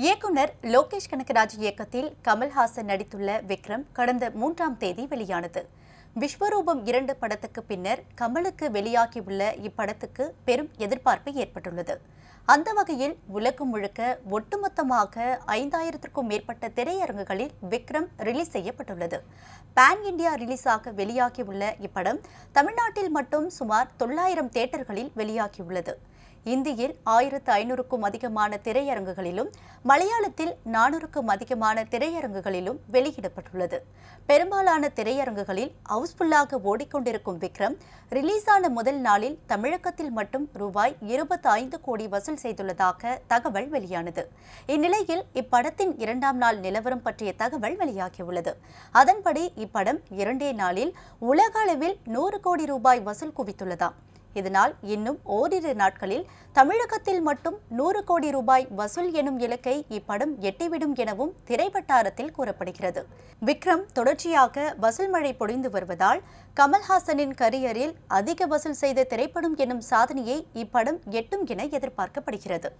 இயக்குனர் லோகேஷ் கனகராஜ் இயக்கத்தில் கமல்ஹாசன் நடித்துள்ள விக்ரம் கடந்த மூன்றாம் தேதி வெளியானது விஸ்வரூபம் இரண்டு படத்துக்கு பின்னர் கமலுக்கு வெளியாகியுள்ள இப்படத்துக்கு பெரும் எதிர்பார்ப்பு ஏற்பட்டுள்ளது அந்த வகையில் உலகம் முழுக்க ஒட்டுமொத்தமாக ஐந்தாயிரத்திற்கும் மேற்பட்ட திரையரங்குகளில் விக்ரம் ரிலீஸ் செய்யப்பட்டுள்ளது பேன் இண்டியா ரிலீஸாக வெளியாகியுள்ள இப்படம் தமிழ்நாட்டில் மட்டும் சுமார் தொள்ளாயிரம் தேட்டர்களில் வெளியாகியுள்ளது இந்தியில் ஆயிரத்து ஐநூறுக்கும் அதிகமான திரையரங்குகளிலும் மலையாளத்தில் நானூறுக்கும் அதிகமான திரையரங்குகளிலும் வெளியிடப்பட்டுள்ளது பெரும்பாலான திரையரங்குகளில் ஹவுஸ்ஃபுல்லாக ஓடிக்கொண்டிருக்கும் விக்ரம் ரிலீஸான முதல் நாளில் தமிழகத்தில் மட்டும் ரூபாய் இருபத்தி ஐந்து கோடி வசூல் செய்துள்ளதாக தகவல் வெளியானது இந்நிலையில் இப்படத்தின் இரண்டாம் நாள் நிலவரம் பற்றிய தகவல் வெளியாகியுள்ளது அதன்படி இப்படம் இரண்டே நாளில் உலக அளவில் நூறு கோடி ரூபாய் வசூல் குவித்துள்ளதாம் இதனால் இன்னும் ஓரிரு நாட்களில் தமிழகத்தில் மட்டும் நூறு கோடி ரூபாய் வசூல் எனும் இலக்கை இப்படம் எட்டிவிடும் எனவும் திரைவட்டாரத்தில் கூறப்படுகிறது விக்ரம் தொடர்ச்சியாக வசூல் மழை பொழிந்து வருவதால் கமல்ஹாசனின் கரியரில் அதிக வசூல் செய்த திரைப்படம் எனும் சாதனையை இப்படம் எட்டும் என எதிர்பார்க்கப்படுகிறது